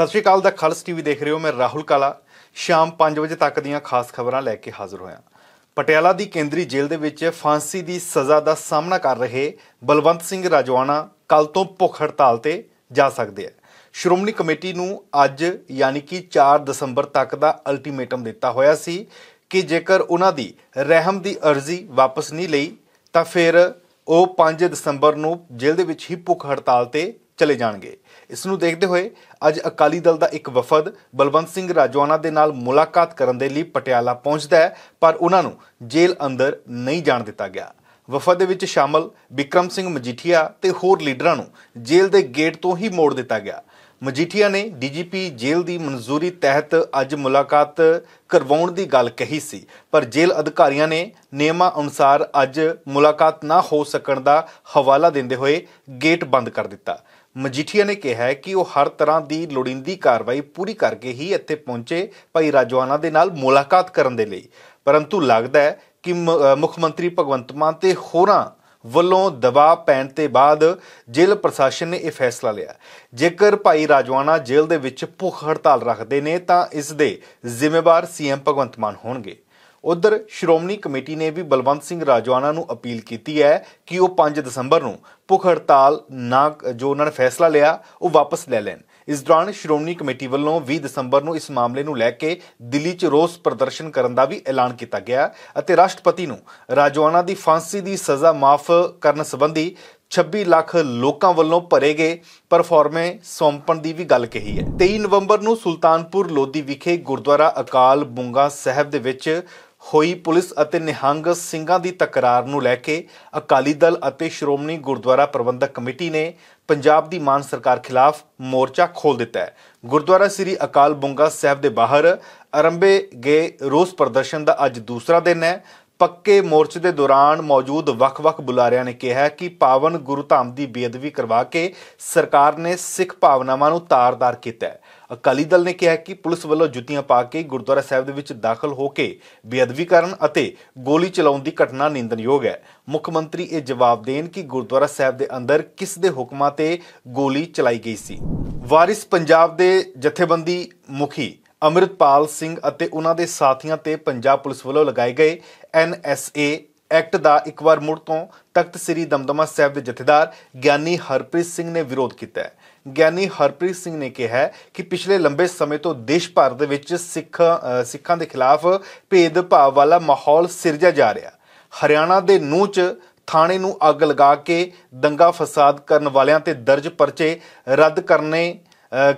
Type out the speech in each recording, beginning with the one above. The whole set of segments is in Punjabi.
ਸਤਿ ਸ਼੍ਰੀ ਅਕਾਲ ਦਾ ਖਾਲਸ ਟੀਵੀ ਦੇਖ ਰਹੇ ਹੋ ਮੈਂ ਰਾਹੁਲ ਕਾਲਾ ਸ਼ਾਮ 5 ਵਜੇ ਤੱਕ ਦੀਆਂ ਖਾਸ ਖਬਰਾਂ ਲੈ ਕੇ ਹਾਜ਼ਰ ਹੋਇਆ ਪਟਿਆਲਾ ਦੀ ਕੇਂਦਰੀ ਜੇਲ੍ਹ ਦੇ ਵਿੱਚ ਫਾਂਸੀ ਦੀ ਸਜ਼ਾ ਦਾ ਸਾਹਮਣਾ ਕਰ ਰਹੇ ਬਲਵੰਤ ਸਿੰਘ ਰਾਜਵਾਨਾ ਕੱਲ ਤੋਂ ਭੁੱਖ ਹੜਤਾਲ ਤੇ ਜਾ ਸਕਦੇ ਆ ਸ਼੍ਰੋਮਣੀ ਕਮੇਟੀ ਨੂੰ ਅੱਜ ਯਾਨੀ ਕਿ 4 ਦਸੰਬਰ ਤੱਕ ਦਾ ਅਲਟੀਮੇਟਮ ਦਿੱਤਾ ਹੋਇਆ ਸੀ ਕਿ ਜੇਕਰ ਉਹਨਾਂ ਦੀ ਰਹਿਮ ਦੀ ਅਰਜ਼ੀ ਵਾਪਸ ਨਹੀਂ ਲਈ ਤਾਂ ਫਿਰ ਉਹ 5 ਦਸੰਬਰ ਨੂੰ ਜੇਲ੍ਹ ਦੇ ਵਿੱਚ ਹੀ ਭੁੱਖ ਹੜਤਾਲ ਤੇ ਚਲੇ ਜਾਣਗੇ ਇਸ ਨੂੰ ਦੇਖਦੇ ਹੋਏ ਅੱਜ ਅਕਾਲੀ ਦਲ ਦਾ ਇੱਕ ਵਫਦ ਬਲਵੰਤ ਸਿੰਘ ਰਾਜਵਾਨਾ ਦੇ ਨਾਲ ਮੁਲਾਕਾਤ ਕਰਨ ਦੇ ਲਈ ਪਟਿਆਲਾ ਪਹੁੰਚਦਾ ਹੈ ਪਰ ਉਹਨਾਂ ਨੂੰ ਜੇਲ੍ਹ ਅੰਦਰ ਨਹੀਂ ਜਾਣ ਦਿੱਤਾ ਗਿਆ ਵਫਦ ਦੇ ਵਿੱਚ ਸ਼ਾਮਲ ਵਿਕਰਮ ਸਿੰਘ ਮਜੀਠੀਆ ਤੇ ਹੋਰ ਲੀਡਰਾਂ ਨੂੰ ਜੇਲ੍ਹ ਦੇ ਗੇਟ ਤੋਂ ਹੀ ਮੋੜ ਦਿੱਤਾ ਗਿਆ ਮਜੀਠੀਆ ਨੇ ਡੀਜੀਪੀ ਜੇਲ੍ਹ ਦੀ ਮਨਜ਼ੂਰੀ ਤਹਿਤ ਅੱਜ ਮੁਲਾਕਾਤ ਕਰਵਾਉਣ ਦੀ ਗੱਲ ਕਹੀ ਸੀ ਪਰ ਜੇਲ੍ਹ ਅਧਿਕਾਰੀਆਂ ਨੇ ਨਿਯਮਾਂ ਅਨੁਸਾਰ ਅੱਜ ਮੁਲਾਕਾਤ ਨਾ ਹੋ ਸਕਣ ਦਾ ਹਵਾਲਾ ਦਿੰਦੇ ਹੋਏ ਗੇਟ ਬੰਦ ਕਰ ਦਿੱਤਾ ਮਜੀਠੀਆ ਨੇ ਕਿਹਾ ਹੈ ਕਿ ਉਹ ਹਰ ਤਰ੍ਹਾਂ ਦੀ ਲੋੜੀਂਦੀ ਕਾਰਵਾਈ ਪੂਰੀ ਕਰਕੇ ਹੀ ਇੱਥੇ ਪਹੁੰਚੇ ਭਾਈ ਰਾਜਵਾਨਾ ਦੇ ਨਾਲ ਮੁਲਾਕਾਤ ਕਰਨ ਦੇ ਲਈ ਪਰੰਤੂ ਲੱਗਦਾ ਹੈ ਕਿ ਮੁੱਖ ਮੰਤਰੀ ਭਗਵੰਤ ਮਾਨ ਤੇ ਹੋਰਾਂ ਵੱਲੋਂ ਦਬਾਅ ਪੈਣ ਤੇ ਬਾਅਦ ਜੇਲ੍ਹ ਪ੍ਰਸ਼ਾਸਨ ਨੇ ਇਹ ਫੈਸਲਾ ਲਿਆ ਜੇਕਰ ਭਾਈ ਰਾਜਵਾਨਾ ਜੇਲ੍ਹ ਦੇ ਵਿੱਚ ਭੁੱਖ ਹੜਤਾਲ ਰੱਖਦੇ ਨੇ ਤਾਂ ਇਸ ਦੇ ਜ਼ਿੰਮੇਵਾਰ ਸੀਐਮ ਭਗਵੰਤ ਮਾਨ ਹੋਣਗੇ ਉਧਰ ਸ਼੍ਰੋਮਣੀ ਕਮੇਟੀ ਨੇ ਵੀ ਬਲਵੰਤ ਸਿੰਘ ਰਾਜਵਾਨਾ ਨੂੰ ਅਪੀਲ ਕੀਤੀ ਹੈ ਕਿ ਉਹ 5 ਦਸੰਬਰ ਨੂੰ ਭੁੱਖ ਹੜਤਾਲ ਨਾ ਜੋ ਉਹਨਾਂ ਨੇ ਫੈਸਲਾ ਲਿਆ ਉਹ ਵਾਪਸ ਲੈ ਲੈਣ ਇਸ ਦੌਰਾਨ ਸ਼੍ਰੋਮਣੀ ਕਮੇਟੀ ਵੱਲੋਂ 20 ਦਸੰਬਰ ਨੂੰ ਇਸ ਮਾਮਲੇ ਨੂੰ ਲੈ ਕੇ ਦਿੱਲੀ 'ਚ ਰੋਸ ਪ੍ਰਦਰਸ਼ਨ ਕਰਨ ਦਾ ਵੀ ਐਲਾਨ ਕੀਤਾ ਗਿਆ ਅਤੇ ਰਾਸ਼ਟਰਪਤੀ ਨੂੰ ਰਾਜਵਾਨਾ ਦੀ ਫਾਂਸੀ ਦੀ ਸਜ਼ਾ ਮਾਫ ਕਰਨ ਸੰਬੰਧੀ 26 ਲੱਖ ਲੋਕਾਂ ਵੱਲੋਂ ਭਰੇ ਗਏ ਪਰਫਾਰਮੇ ਸੌਂਪਣ ਦੀ ਵੀ ਗੱਲ ਕਹੀ ਹੈ 23 ਨਵੰਬਰ ਨੂੰ ਸੁਲਤਾਨਪੁਰ ਲੋਧੀ ਵਿਖੇ ਗੁਰਦੁਆਰਾ ਅਕਾਲ ਬੁੰਗਾ ਸਾਹਿਬ ਦੇ ਵਿੱਚ ਹੋਈ ਪੁਲਿਸ ਅਤੇ ਨਿਹੰਗ ਸਿੰਘਾਂ ਦੀ ਤਕਰਾਰ ਨੂੰ ਲੈ ਕੇ ਅਕਾਲੀ ਦਲ ਅਤੇ ਸ਼੍ਰੋਮਣੀ ਗੁਰਦੁਆਰਾ ਪ੍ਰਬੰਧਕ ਕਮੇਟੀ ਨੇ ਪੰਜਾਬ ਦੀ ਮਾਨ ਸਰਕਾਰ ਖਿਲਾਫ ਮੋਰਚਾ ਖੋਲ ਦਿੱਤਾ ਹੈ ਗੁਰਦੁਆਰਾ ਸ੍ਰੀ ਅਕਾਲ ਬੁੰਗਾ ਸਾਹਿਬ ਦੇ ਬਾਹਰ ਅਰੰਭੇ ਗਏ ਰੋਸ ਪ੍ਰਦਰਸ਼ਨ ਦਾ ਅੱਜ ਦੂਸਰਾ ਦਿਨ ਹੈ ਪੱਕੇ ਮੋਰਚੇ ਦੇ ਦੌਰਾਨ ਮੌਜੂਦ ਵੱਖ-ਵੱਖ ਬੁਲਾਰਿਆਂ ਨੇ ਕਿਹਾ ਕਿ ਪਾਵਨ ਗੁਰੂ ਧਾਮ ਦੀ ਬੇਅਦਬੀ ਕਰਵਾ ਕੇ ਸਰਕਾਰ ਨੇ ਸਿੱਖ ਭਾਵਨਾਵਾਂ ਨੂੰ ਤਾਰ-ਤਾਰ ਕੀਤਾ ਹੈ ਅਕਾਲੀ ਦਲ ਨੇ ਕਿਹਾ ਕਿ ਪੁਲਿਸ ਵੱਲੋਂ ਜੁੱਤੀਆਂ ਪਾ ਕੇ ਗੁਰਦੁਆਰਾ ਸਾਹਿਬ ਦੇ ਵਿੱਚ ਦਾਖਲ ਹੋ ਕੇ ਬੇਅਦਬੀ ਕਰਨ ਅਤੇ ਗੋਲੀ ਚਲਾਉਣ ਦੀ ਘਟਨਾ ਨਿੰਦਨਯੋਗ ਹੈ ਮੁੱਖ ਮੰਤਰੀ ਇਹ ਜਵਾਬ ਦੇਣ ਕਿ ਗੁਰਦੁਆਰਾ ਸਾਹਿਬ ਦੇ ਅੰਦਰ ਕਿਸ ਦੇ ਹੁਕਮਾਂ ਤੇ ਗੋਲੀ ਚਲਾਈ ਗਈ ਸੀ ਵਾਰਿਸ ਪੰਜਾਬ ਦੇ ਜਥੇਬੰਦੀ ਮੁਖੀ ਅਮਰਿਤਪਾਲ ਸਿੰਘ ਅਤੇ ਉਹਨਾਂ ਦੇ ਸਾਥੀਆਂ ਤੇ ਪੰਜਾਬ ਪੁਲਿਸ ਵੱਲੋਂ ਲਗਾਏ ਗਏ ਐਨਐਸਏ ਐਕਟ ਦਾ ਇੱਕ ਵਾਰ ਮੁੜ ਤੋਂ ਤਖਤ ਸ੍ਰੀ ਦਮਦਮਾ ਸਾਹਿਬ ਦੇ ਜਥੇਦਾਰ ਗਿਆਨੀ ਹਰਪ੍ਰੀਤ ਸਿੰਘ ਨੇ ਵਿਰੋਧ ਕੀਤਾ ਹੈ ਗਿਆਨੀ ਹਰਪ੍ਰੀਤ ਸਿੰਘ ਨੇ ਕਿਹਾ ਕਿ ਪਿਛਲੇ ਲੰਬੇ ਸਮੇਂ ਤੋਂ ਦੇਸ਼ ਭਰ ਦੇ ਵਿੱਚ ਸਿੱਖ ਸਿੱਖਾਂ ਦੇ ਖਿਲਾਫ ਭੇਦਭਾਵ ਵਾਲਾ ਮਾਹੌਲ ਸਿਰਜਿਆ ਜਾ ਰਿਹਾ ਹਰਿਆਣਾ ਦੇ ਨੂਹ 'ਚ ਥਾਣੇ ਨੂੰ ਅੱਗ ਲਗਾ ਕੇ ਦੰਗਾ ਫਸਾਦ ਕਰਨ ਵਾਲਿਆਂ ਤੇ ਦਰਜ ਪਰਚੇ ਰੱਦ ਕਰਨੇ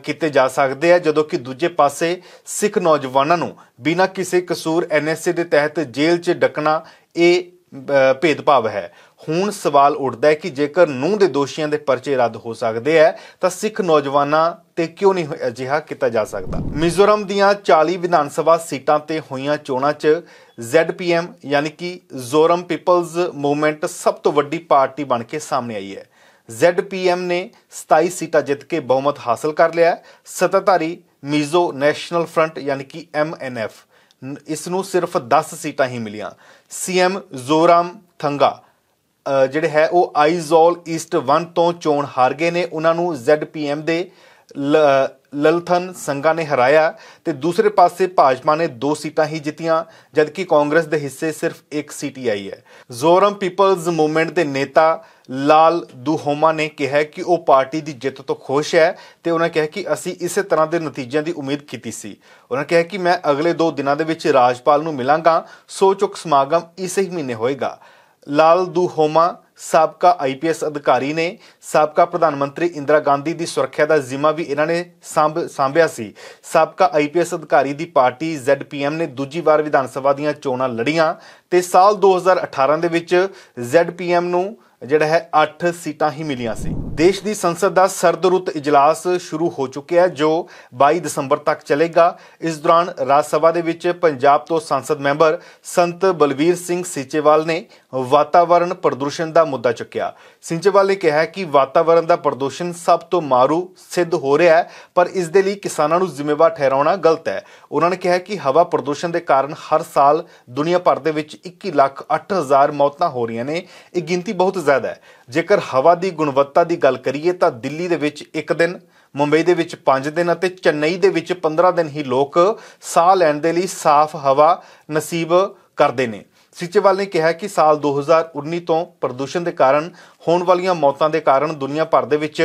ਕੀਤੇ ਜਾ ਸਕਦੇ ਆ ਜਦੋਂ ਕਿ ਦੂਜੇ ਪਾਸੇ ਸਿੱਖ ਨੌਜਵਾਨਾਂ ਨੂੰ ਬਿਨਾਂ ਕਿਸੇ ਕਸੂਰ ਐਨਐਸਏ ਦੇ ਤਹਿਤ ਜੇਲ੍ਹ 'ਚ ਡੱਕਣਾ ਇਹ ਭੇਦਭਾਵ ਹੈ ਹੁਣ ਸਵਾਲ ਉੱਠਦਾ ਹੈ ਕਿ ਜੇਕਰ ਨੂੰ ਦੇ ਦੋਸ਼ੀਆਂ ਦੇ ਪਰਚੇ ਰੱਦ ਹੋ ਸਕਦੇ ਆ ਤਾਂ ਸਿੱਖ ਨੌਜਵਾਨਾਂ ਤੇ ਕਿਉਂ ਨਹੀਂ ਅਜਿਹਾ ਕੀਤਾ ਜਾ ਸਕਦਾ ਮਿਜ਼ੋਰਮ ਦੀਆਂ 40 ਵਿਧਾਨ ਸਭਾ ਸੀਟਾਂ ਤੇ ਹੋਈਆਂ ਚੋਣਾਂ 'ਚ ZPM ਯਾਨੀ ਕਿ ਜ਼ੋਰਮ ਪੀਪਲਜ਼ ਮੂਵਮੈਂਟ ਸਭ ਤੋਂ ਵੱਡੀ ਪਾਰਟੀ ਬਣ ਕੇ ਸਾਹਮਣੇ ਆਈ ਹੈ ZPM ਨੇ 27 ਸੀਟਾਂ ਜਿੱਤ ਕੇ ਬਹੁਮਤ ਹਾਸਲ ਕਰ ਲਿਆ ਸੱਤਾਧਾਰੀ ਮਿਜ਼ੋ ਨੈਸ਼ਨਲ ਫਰੰਟ ਯਾਨੀ ਕਿ MNF ਇਸ ਨੂੰ ਸਿਰਫ 10 ਸੀਟਾਂ ਹੀ ਮਿਲੀਆਂ ਸੀਐਮ ਜ਼ੋਰਾਮ ਥੰਗਾ ਜਿਹੜੇ ਹੈ ਉਹ ਆਈਜ਼ੋਲ ਈਸਟ 1 ਤੋਂ ਚੋਣ ਹਾਰ ਗਏ ਨੇ ਉਹਨਾਂ ਨੂੰ ZPM ਦੇ ਲਲਥਨ ਸੰਗਾ ਨੇ ਹਰਾਇਆ ਤੇ ਦੂਸਰੇ ਪਾਸੇ ਭਾਜਪਾ ਨੇ ਦੋ ਸੀਟਾਂ ਹੀ ਜਿੱਤੀਆਂ ਜਦਕਿ ਕਾਂਗਰਸ ਦੇ ਹਿੱਸੇ ਸਿਰਫ ਇੱਕ ਸੀਟ ਹੀ ਆਈ ਹੈ ਜ਼ੋਰਮ ਪੀਪਲਜ਼ ਮੂਵਮੈਂਟ ਦੇ ਨੇਤਾ ਲਾਲ ਦੁਹੋਮਾ ਨੇ ਕਿਹਾ ਕਿ ਉਹ ਪਾਰਟੀ ਦੀ ਜਿੱਤ ਤੋਂ ਖੁਸ਼ ਹੈ ਤੇ ਉਹਨਾਂ ਕਿਹਾ ਕਿ ਅਸੀਂ ਇਸੇ ਤਰ੍ਹਾਂ ਦੇ ਨਤੀਜਿਆਂ ਦੀ ਉਮੀਦ ਕੀਤੀ ਸੀ ਉਹਨਾਂ ਕਿਹਾ ਕਿ ਮੈਂ ਅਗਲੇ 2 ਦਿਨਾਂ ਦੇ ਵਿੱਚ ਰਾਜਪਾਲ ਨੂੰ ਮਿਲਾਂਗਾ ਸੋਚੁਕ ਸਮਾਗਮ ਇਸੇ ਹੀ ਮਹੀਨੇ ਹੋਏਗਾ ਲਾਲ ਦੁਹੋਮਾ ਸਾਬਕਾ ਆਈਪੀਐਸ ਅਧਿਕਾਰੀ ਨੇ ਸਾਬਕਾ ਪ੍ਰਧਾਨ ਮੰਤਰੀ ਇੰਦਰਾ ਗਾਂਧੀ ਦੀ ਸੁਰੱਖਿਆ ਦਾ ਜ਼ਿੰਮਾ ਵੀ ਇਹਨਾਂ ਨੇ ਸੰਭ ਸੰਭਿਆ ਸੀ ਸਾਬਕਾ ਆਈਪੀਐਸ ਅਧਿਕਾਰੀ ਦੀ ਪਾਰਟੀ ਜ਼ੈਡਪੀਐਮ ਨੇ ਦੂਜੀ ਵਾਰ ਵਿਧਾਨ ਸਭਾ ਦੀਆਂ ਚੋਣਾਂ ਲੜੀਆਂ ਤੇ ਸਾਲ 2018 ਦੇ ਵਿੱਚ ਜ਼ੈਡਪੀਐਮ ਨੂੰ ਜਿਹੜਾ ਹੈ 8 ਸੀਟਾਂ ਹੀ ਮਿਲੀਆਂ ਸੀ ਦੇਸ਼ ਦੀ ਸੰਸਦ ਦਾ ਸਰਦ ਰੁੱਤ ਇਜਲਾਸ ਸ਼ੁਰੂ ਹੋ ਚੁੱਕਿਆ ਜੋ 22 ਦਸੰਬਰ ਤੱਕ ਚੱਲੇਗਾ ਇਸ ਦੌਰਾਨ ਰਾਜ ਸਭਾ ਦੇ ਵਿੱਚ ਪੰਜਾਬ ਤੋਂ ਸੰਸਦ ਮੈਂਬਰ ਸੰਤ ਬਲਵੀਰ ਸਿੰਘ ਸਿੱਚੇਵਾਲ ਨੇ ਵਾਤਾਵਰਣ ਪ੍ਰਦੂਸ਼ਣ ਦਾ ਮੁੱਦਾ ਚੁੱਕਿਆ ਸਿੱਚੇਵਾਲ ਨੇ ਕਿਹਾ ਕਿ ਵਾਤਾਵਰਣ ਦਾ ਪ੍ਰਦੂਸ਼ਣ ਸਭ ਤੋਂ ਮਾਰੂ ਸਿੱਧ ਹੋ ਰਿਹਾ ਹੈ ਪਰ ਇਸ ਦੇ ਲਈ ਕਿਸਾਨਾਂ ਨੂੰ ਜ਼ਿੰਮੇਵਾਰ ਠਹਿਰਾਉਣਾ ਗਲਤ ਹੈ ਉਹਨਾਂ ਨੇ ਕਿਹਾ ਕਿ ਹਵਾ ਪ੍ਰਦੂਸ਼ਣ ਦੇ ਕਾਰਨ ਹਰ ਸਾਲ ਦੁਨੀਆ ਭਰ ਦੇ ਵਿੱਚ 21 ਲੱਖ 8000 ਮੌਤਾਂ ਹੋ ਰਹੀਆਂ ਨੇ ਇਹ ਗਿਣਤੀ ਬਹੁਤ ਜ਼ਿਆਦਾ ਹੈ ਜੇਕਰ ਹਵਾ ਦੀ ਗੁਣਵੱਤਾ ਦੀ ਗੱਲ ਕਰੀਏ ਤਾਂ ਦਿੱਲੀ ਦੇ ਵਿੱਚ ਇੱਕ ਦਿਨ ਮੁੰਬਈ ਦੇ ਵਿੱਚ 5 ਦਿਨ ਅਤੇ ਚੇਨਈ ਦੇ ਵਿੱਚ 15 ਦਿਨ ਹੀ ਲੋਕ ਸਾਹ ਲੈਣ ਦੇ ਲਈ ਸਾਫ਼ ਹਵਾ ਨਸੀਬ ਕਰਦੇ ਨੇ ਸਿਚੇਵਾਲ ਨੇ ਕਿਹਾ ਕਿ ਸਾਲ 2019 ਤੋਂ ਪ੍ਰਦੂਸ਼ਣ ਦੇ ਕਾਰਨ ਹੋਣ ਵਾਲੀਆਂ ਮੌਤਾਂ ਦੇ ਕਾਰਨ ਦੁਨੀਆ ਭਰ ਦੇ ਵਿੱਚ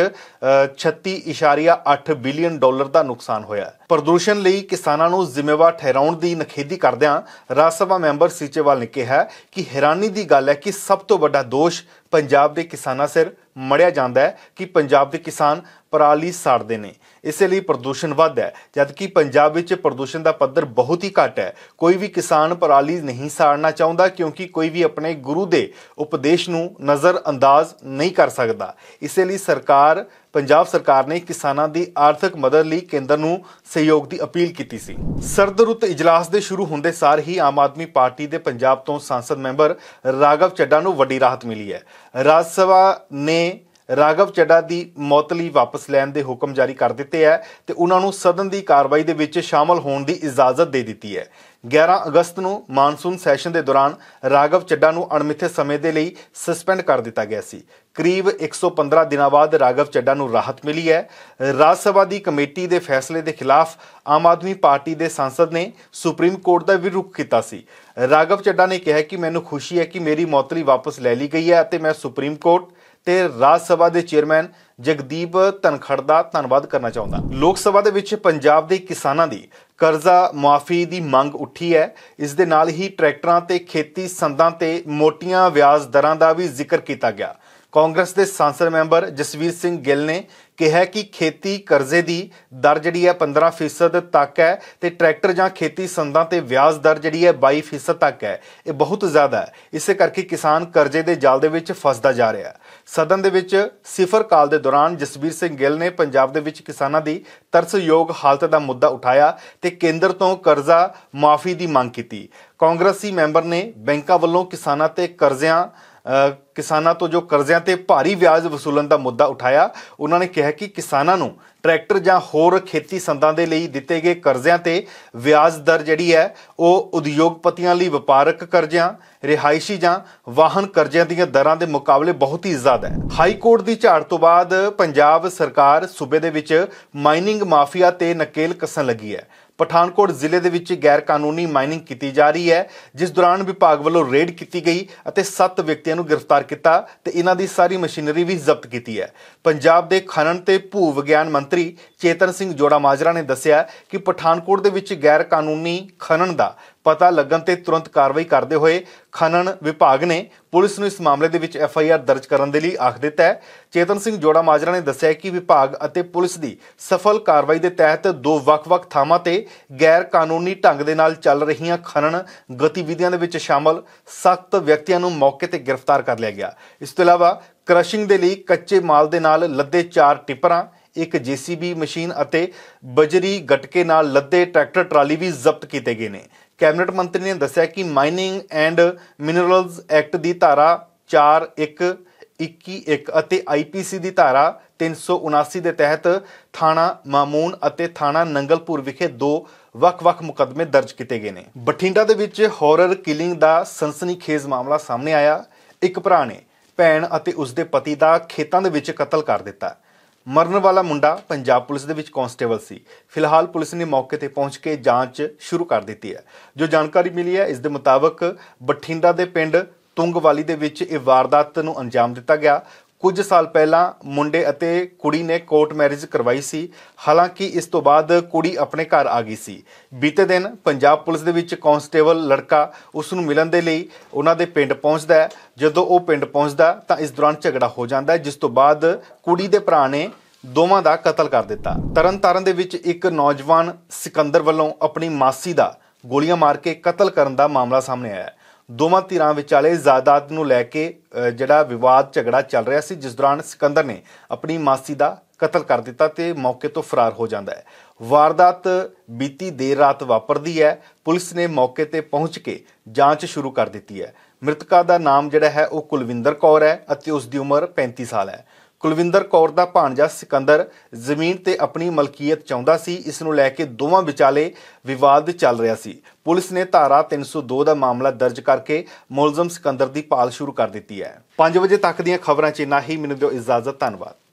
36.8 ਬਿਲੀਅਨ ਡਾਲਰ ਦਾ ਨੁਕਸਾਨ ਹੋਇਆ ਪ੍ਰਦੂਸ਼ਣ ਲਈ ਕਿਸਾਨਾਂ ਨੂੰ ਜ਼ਿੰਮੇਵਾਰ ਠਹਿਰਾਉਣ ਦੀ ਨਖੇਦੀ ਕਰਦਿਆਂ ਰਾਜ ਸਭਾ ਮੈਂਬਰ ਸਿਚੇਵਾਲ ਨੇ ਕਿਹਾ ਕਿ ਹੈਰਾਨੀ ਦੀ ਗੱਲ ਹੈ ਕਿ ਸਭ ਤੋਂ ਵੱਡਾ ਦੋਸ਼ ਪੰਜਾਬ ਦੇ ਕਿਸਾਨਾਂ ਸਿਰ ਮੜਿਆ ਜਾਂਦਾ ਹੈ ਕਿ ਪੰਜਾਬ ਦੇ ਕਿਸਾਨ ਪਰਾਲੀ ਸਾੜਦੇ ਨੇ ਇਸੇ ਲਈ ਪ੍ਰਦੂਸ਼ਣ ਵੱਧ ਹੈ ਜਦਕਿ ਪੰਜਾਬ ਵਿੱਚ ਪ੍ਰਦੂਸ਼ਣ ਦਾ ਪੱਧਰ ਬਹੁਤ ਹੀ ਘੱਟ ਹੈ ਕੋਈ ਵੀ ਕਿਸਾਨ ਪਰਾਲੀ ਨਹੀਂ ਸਾੜਨਾ ਚਾਹੁੰਦਾ ਕਿਉਂਕਿ ਕੋਈ ਵੀ ਆਪਣੇ ਗੁਰੂ ਦੇ ਉਪਦੇਸ਼ ਨੂੰ ਨਜ਼ਰ ਅੰਦਾਜ਼ ਨਹੀਂ ਕਰ ਸਕਦਾ ਇਸੇ ਲਈ ਸਰਕਾਰ ਪੰਜਾਬ ਸਰਕਾਰ ਨੇ ਕਿਸਾਨਾਂ ਦੀ ਆਰਥਿਕ ਮਦਦ ਲਈ ਕੇਂਦਰ ਨੂੰ ਸਹਿਯੋਗ ਦੀ ਅਪੀਲ ਕੀਤੀ ਸੀ ਸਰਦ ਰੁੱਤ ਇਜਲਾਸ ਦੇ ਸ਼ੁਰੂ ਹੁੰਦੇ ਸਾਰ ਹੀ ਆਮ ਆਦਮੀ ਪਾਰਟੀ ਦੇ ਪੰਜਾਬ ਤੋਂ ਸੰਸਦ ਮੈਂਬਰ ਰਾਗਵ ਚੱਡਾ ਨੂੰ ਵੱਡੀ ਰਾਹਤ ਮਿਲੀ ਹੈ ਰਾਜ ਸਭਾ ਨੇ ਰਾਗਵ ਚੱਡਾ ਦੀ ਮੌਤ ਲਈ ਵਾਪਸ ਲੈਣ ਦੇ ਹੁਕਮ ਜਾਰੀ ਕਰ ਦਿੱਤੇ ਹੈ ਤੇ ਉਹਨਾਂ ਨੂੰ ਸਦਨ ਦੀ ਕਾਰਵਾਈ ਦੇ ਵਿੱਚ ਸ਼ਾਮਲ ਹੋਣ ਦੀ ਇਜਾਜ਼ਤ ਦੇ ਦਿੱਤੀ ਹੈ 11 ਅਗਸਤ ਨੂੰ ਮਾਨਸੂਨ ਸੈਸ਼ਨ ਦੇ ਦੌਰਾਨ ਰਾਗਵ ਚੱਡਾ ਨੂੰ ਅਣਮਿੱਥੇ ਸਮੇਂ ਦੇ ਲਈ ਸਸਪੈਂਡ ਕਰ ਦਿੱਤਾ ਗਿਆ ਸੀ ਕਰੀਬ 115 ਦਿਨਾਂ ਬਾਅਦ ਰਾਗਵ ਚੱਡਾ ਨੂੰ ਰਾਹਤ ਮਿਲੀ ਹੈ ਰਾਜ ਸਭਾ ਦੀ ਕਮੇਟੀ ਦੇ ਫੈਸਲੇ ਦੇ ਖਿਲਾਫ ਆਮ ਆਦਮੀ ਪਾਰਟੀ ਦੇ ਸੰਸਦ ਨੇ ਸੁਪਰੀਮ ਕੋਰਟ ਦਾ ਵੀ ਰੁਖ ਕੀਤਾ ਸੀ ਰਾਗਵ ਚੱਡਾ ਨੇ ਕਿਹਾ ਕਿ ਮੈਨੂੰ ਖੁਸ਼ੀ ਹੈ ਕਿ ਮੇਰੀ ਮੌਤਲੀ ਵਾਪਸ ਲੈ ਲਈ ਗਈ ਹੈ ਅਤੇ ਮੈਂ ਸੁਪਰੀਮ ਕੋਰਟ ਤੇ ਰਾਜ ਸਭਾ ਦੇ ਚੇਅਰਮੈਨ ਜਗਦੀਪ ਧਨਖੜ ਦਾ ਧੰਨਵਾਦ ਕਰਨਾ ਚਾਹੁੰਦਾ ਲੋਕ ਸਭਾ ਦੇ ਵਿੱਚ ਪੰਜਾਬ ਦੇ ਕਿਸਾਨਾਂ ਦੀ ਕਰਜ਼ਾ ਮਾਫੀ ਦੀ ਮੰਗ ਉੱਠੀ ਹੈ ਇਸ ਦੇ ਨਾਲ ਹੀ ਟਰੈਕਟਰਾਂ ਤੇ ਖੇਤੀ ਸੰਦਾਂ ਤੇ ਮੋਟੀਆਂ ਵਿਆਜ ਦਰਾਂ ਦਾ ਵੀ ਜ਼ਿਕਰ ਕੀਤਾ ਗਿਆ ਕਾਂਗਰਸ ਦੇ ਸੰਸਦ ਮੈਂਬਰ ਜਸਵੀਰ ਸਿੰਘ ਗਿੱਲ ਨੇ ਕਿਹਾ ਕਿ ਖੇਤੀ ਕਰਜ਼ੇ ਦੀ ਦਰ ਜਿਹੜੀ ਹੈ 15% ਤੱਕ ਹੈ ਤੇ ਟਰੈਕਟਰ ਜਾਂ ਖੇਤੀ ਸੰਦਾਂ ਤੇ ਵਿਆਜ ਦਰ ਜਿਹੜੀ ਹੈ 22% ਤੱਕ ਹੈ ਇਹ ਬਹੁਤ ਜ਼ਿਆਦਾ ਹੈ ਇਸੇ ਕਰਕੇ ਕਿਸਾਨ ਕਰਜ਼ੇ ਦੇ ਜਾਲ ਦੇ ਵਿੱਚ ਫਸਦਾ ਜਾ ਰਿਹਾ ਹੈ ਸਦਨ ਦੇ ਵਿੱਚ ਸਿਫਰ ਕਾਲ ਦੇ ਦੌਰਾਨ ਜਸਵੀਰ ਸਿੰਘ ਗਿੱਲ ਨੇ ਪੰਜਾਬ ਦੇ ਵਿੱਚ ਕਿਸਾਨਾਂ ਦੀ ਤਰਸਯੋਗ ਹਾਲਤ ਦਾ ਮੁੱਦਾ ਉਠਾਇਆ ਤੇ ਕੇਂਦਰ ਤੋਂ ਕਰਜ਼ਾ ਮਾਫੀ ਦੀ ਮੰਗ ਕੀਤੀ ਕਾਂਗਰਸੀ ਮੈਂਬਰ ਨੇ ਬੈਂਕਾਂ ਵੱਲੋਂ ਕਿਸਾਨਾਂ ਤੇ ਕਰਜ਼ਿਆਂ ਕਿਸਾਨਾਂ ਤੋਂ ਜੋ ਕਰਜ਼ਿਆਂ ਤੇ ਭਾਰੀ ਵਿਆਜ ਵਸੂਲਣ ਦਾ ਮੁੱਦਾ ਉਠਾਇਆ ਉਹਨਾਂ ਨੇ ਕਿਹਾ ਕਿ ਕਿਸਾਨਾਂ ਨੂੰ ਟਰੈਕਟਰ ਜਾਂ ਹੋਰ ਖੇਤੀ ਸੰਦਾਂ ਦੇ ਲਈ ਦਿੱਤੇ ਗਏ ਕਰਜ਼ਿਆਂ ਤੇ ਵਿਆਜ ਦਰ ਜਿਹੜੀ ਹੈ ਉਹ ਉਦਯੋਗਪਤੀਆਂ ਲਈ ਵਪਾਰਕ ਕਰਜ਼ਿਆਂ ਰਿਹਾਇਸ਼ੀ ਜਾਂ ਵਾਹਨ ਕਰਜ਼ਿਆਂ ਦੀਆਂ ਦਰਾਂ ਦੇ ਮੁਕਾਬਲੇ ਬਹੁਤ ਹੀ ਜ਼ਿਆਦਾ ਹੈ ਹਾਈ ਕੋਰਟ ਦੀ ਝਾੜ ਤੋਂ ਬਾਅਦ ਪੰਜਾਬ ਸਰਕਾਰ ਸੂਬੇ ਦੇ ਵਿੱਚ ਮਾਈਨਿੰਗ ਮਾਫੀਆ ਤੇ ਨਕੇਲ ਕਸਣ ਲੱਗੀ ਹੈ ਪਠਾਨਕੋਟ ਜ਼ਿਲ੍ਹੇ ਦੇ ਵਿੱਚ ਗੈਰ ਕਾਨੂੰਨੀ ਮਾਈਨਿੰਗ ਕੀਤੀ ਜਾ ਰਹੀ ਹੈ ਜਿਸ ਦੌਰਾਨ ਵਿਭਾਗ ਵੱਲੋਂ ਰੇਡ ਕੀਤੀ ਗਈ ਅਤੇ 7 ਵਿਅਕਤੀਆਂ ਨੂੰ ਗ੍ਰਿਫਤਾਰ ਕੀਤਾ ਤੇ ਇਹਨਾਂ ਦੀ ਸਾਰੀ ਮਸ਼ੀਨਰੀ ਵੀ ਜ਼ਬਤ ਕੀਤੀ ਹੈ ਪੰਜਾਬ ਦੇ ਖਨਨ ਤੇ ਭੂ ਵਿਗਿਆਨ ਮੰਤਰੀ ਚੇਤਨ ਸਿੰਘ ਜੋੜਾ ਮਾਜਰਾ ਨੇ ਦੱਸਿਆ ਕਿ ਪਠਾਨਕੋਟ ਦੇ ਵਿੱਚ ਗੈਰ ਕਾਨੂੰਨੀ ਖਨਨ ਦਾ ਪਤਾ ਲੱਗਣ ਤੇ ਤੁਰੰਤ ਕਾਰਵਾਈ ਕਰਦੇ ਹੋਏ ਖਨਨ ਵਿਭਾਗ ਨੇ ਪੁਲਿਸ ਨੂੰ ਇਸ ਮਾਮਲੇ ਦੇ ਵਿੱਚ ਐਫ ਆਈ ਆਰ ਦਰਜ ਕਰਨ ਦੇ ਲਈ ਆਖ ਦਿੱਤਾ ਹੈ ਚੇਤਨ ਸਿੰਘ ਜੋੜਾ ਮਾਜਰਾ ਨੇ ਦੱਸਿਆ ਕਿ ਵਿਭਾਗ ਅਤੇ ਪੁਲਿਸ ਦੀ ਸਫਲ ਕਾਰਵਾਈ ਦੇ ਤਹਿਤ ਦੋ ਵੱਖ-ਵੱਖ ਥਾਵਾਂ ਤੇ ਗੈਰ ਕਾਨੂੰਨੀ ਢੰਗ ਦੇ ਨਾਲ ਚੱਲ ਰਹੀਆਂ ਖਨਨ ਗਤੀਵਿਧੀਆਂ ਦੇ ਵਿੱਚ ਸ਼ਾਮਲ ਸਖਤ ਵਿਅਕਤੀਆਂ ਨੂੰ ਮੌਕੇ ਤੇ ਗ੍ਰਿਫਤਾਰ ਕਰ ਲਿਆ ਗਿਆ ਇਸ ਤੋਂ ਇਲਾਵਾ ਕ੍ਰਸ਼ਿੰਗ ਦੇ ਲਈ ਕੱਚੇ ਮਾਲ ਦੇ ਨਾਲ ਲੱਦੇ ਚਾਰ ਟਿਪਰਾਂ ਇੱਕ ਜੀਸੀਬੀ ਮਸ਼ੀਨ ਅਤੇ ਬਜਰੀ ਗਟਕੇ ਨਾਲ ਲੱਦੇ ਟਰੈਕਟਰ ਟਰਾਲੀ ਵੀ ਜ਼ਬਤ ਕੀਤੇ ਗਏ ਨੇ ਕੈਬਨਿਟ ਮੰਤਰੀ ਨੇ ਦੱਸਿਆ ਕਿ ਮਾਈਨਿੰਗ ਐਂਡ ਮਿਨਰਲਸ ਐਕਟ ਦੀ ਧਾਰਾ 4 1 ਅਤੇ ਆਈਪੀਸੀ ਦੀ ਧਾਰਾ 379 ਦੇ ਤਹਿਤ ਥਾਣਾ ਮਾਮੂਨ ਅਤੇ ਥਾਣਾ ਨੰਗਲਪੁਰ ਵਿਖੇ ਦੋ ਵੱਖ-ਵੱਖ ਮੁਕਦਮੇ ਦਰਜ ਕੀਤੇ ਗਏ ਨੇ ਬਠਿੰਡਾ ਦੇ ਵਿੱਚ ਹਾਰਰ ਕਿਲਿੰਗ ਦਾ ਸਨਸਨੀਖੇਜ਼ ਮਾਮਲਾ ਸਾਹਮਣੇ ਆਇਆ ਇੱਕ ਭਰਾ ਨੇ ਭੈਣ ਅਤੇ ਉਸ ਦੇ ਪਤੀ ਦਾ ਖੇਤਾਂ ਦੇ ਵਿੱਚ ਕਤਲ ਕਰ ਦਿੱਤਾ ਮਰਨ ਵਾਲਾ ਮੁੰਡਾ ਪੰਜਾਬ ਪੁਲਿਸ ਦੇ ਵਿੱਚ ਕਾਂਸਟੇਬਲ ਸੀ ਫਿਲਹਾਲ ਪੁਲਿਸ ਨੇ ਮੌਕੇ ਤੇ ਪਹੁੰਚ ਕੇ ਜਾਂਚ ਸ਼ੁਰੂ ਕਰ ਦਿੱਤੀ ਹੈ ਜੋ ਜਾਣਕਾਰੀ ਮਿਲੀ ਹੈ ਇਸ ਦੇ ਮੁਤਾਬਕ ਬਠਿੰਡਾ ਦੇ ਪਿੰਡ ਤੁੰਗਵਾਲੀ ਦੇ ਵਿੱਚ ਇਹ ਵਾਰਦਾਤ ਨੂੰ ਅੰਜਾਮ ਦਿੱਤਾ ਗਿਆ ਕੁਝ ਸਾਲ ਪਹਿਲਾਂ ਮੁੰਡੇ ਅਤੇ ਕੁੜੀ ਨੇ ਕੋਰਟ ਮੈਰਿਜ ਕਰਵਾਈ ਸੀ ਹਾਲਾਂਕਿ ਇਸ ਤੋਂ ਬਾਅਦ ਕੁੜੀ ਆਪਣੇ ਘਰ ਆ ਗਈ ਸੀ ਬੀਤੇ ਦਿਨ ਪੰਜਾਬ ਪੁਲਿਸ ਦੇ ਵਿੱਚ ਕਾਂਸਟੇਬਲ ਲੜਕਾ ਉਸ ਨੂੰ ਮਿਲਣ ਦੇ ਲਈ ਉਹਨਾਂ ਦੇ ਪਿੰਡ ਪਹੁੰਚਦਾ ਹੈ ਜਦੋਂ ਉਹ ਪਿੰਡ ਪਹੁੰਚਦਾ ਤਾਂ ਇਸ ਦੌਰਾਨ ਝਗੜਾ ਹੋ ਜਾਂਦਾ ਹੈ ਜਿਸ ਤੋਂ ਬਾਅਦ ਕੁੜੀ ਦੇ ਭਰਾ ਨੇ ਦੋਵਾਂ ਦਾ ਕਤਲ ਕਰ ਦਿੱਤਾ ਤਰਨਤਾਰਨ ਦੇ ਵਿੱਚ ਇੱਕ ਨੌਜਵਾਨ ਸਿਕੰਦਰ ਵੱਲੋਂ ਆਪਣੀ ਮਾਸੀ ਦਾ ਗੋਲੀਆਂ ਮਾਰ ਕੇ ਕਤਲ ਕਰਨ ਦਾ ਮਾਮਲਾ ਸਾਹਮਣੇ ਆਇਆ ਹੈ ਦੋਵਾਂ ਧਿਰਾਂ ਵਿਚਾਲੇ ਜਾਇਦਾਦ ਨੂੰ ਲੈ ਕੇ ਜਿਹੜਾ ਵਿਵਾਦ ਝਗੜਾ ਚੱਲ ਰਿਹਾ ਸੀ ਜਿਸ ਦੌਰਾਨ ਸਿਕੰਦਰ ਨੇ ਆਪਣੀ ਮਾਸੀ ਦਾ ਕਤਲ ਕਰ ਦਿੱਤਾ ਤੇ ਮੌਕੇ ਤੋਂ ਫਰਾਰ ਹੋ ਜਾਂਦਾ ਹੈ ਵਾਰਦਾਤ ਬੀਤੀ ਦੇਰ ਰਾਤ ਵਾਪਰਦੀ ਹੈ ਪੁਲਿਸ ਨੇ ਮੌਕੇ ਤੇ ਪਹੁੰਚ ਕੇ ਜਾਂਚ ਸ਼ੁਰੂ ਕਰ ਦਿੱਤੀ ਹੈ ਮ੍ਰਿਤਕਾ ਦਾ ਨਾਮ ਜਿਹੜਾ ਹੈ ਉਹ ਕੁਲਵਿੰਦਰ ਕੌਰ ਹੈ ਅਤੇ ਉਸ ਦੀ ਉਮਰ 35 ਸਾਲ ਹੈ ਕੁਲਵਿੰਦਰ ਕੌਰ ਦਾ ਭਾਣਜਾ ਸਿਕੰਦਰ ਜ਼ਮੀਨ ਤੇ ਆਪਣੀ ਮਲਕੀਅਤ ਚਾਹੁੰਦਾ ਸੀ ਇਸ ਨੂੰ ਲੈ ਕੇ ਦੋਵਾਂ ਵਿਚਾਲੇ ਵਿਵਾਦ ਚੱਲ ਰਿਹਾ ਸੀ ਪੁਲਿਸ ਨੇ ਧਾਰਾ 302 ਦਾ ਮਾਮਲਾ ਦਰਜ ਕਰਕੇ ਮੁਲਜ਼ਮ ਸਿਕੰਦਰ ਦੀ ਭਾਲ ਸ਼ੁਰੂ ਕਰ ਦਿੱਤੀ ਹੈ 5 ਵਜੇ ਤੱਕ ਦੀਆਂ ਖਬਰਾਂ 'ਚ ਇਨਾ ਹੀ ਮੈਨੂੰ ਦਿਓ ਇਜਾਜ਼ਤ ਧੰਨਵਾਦ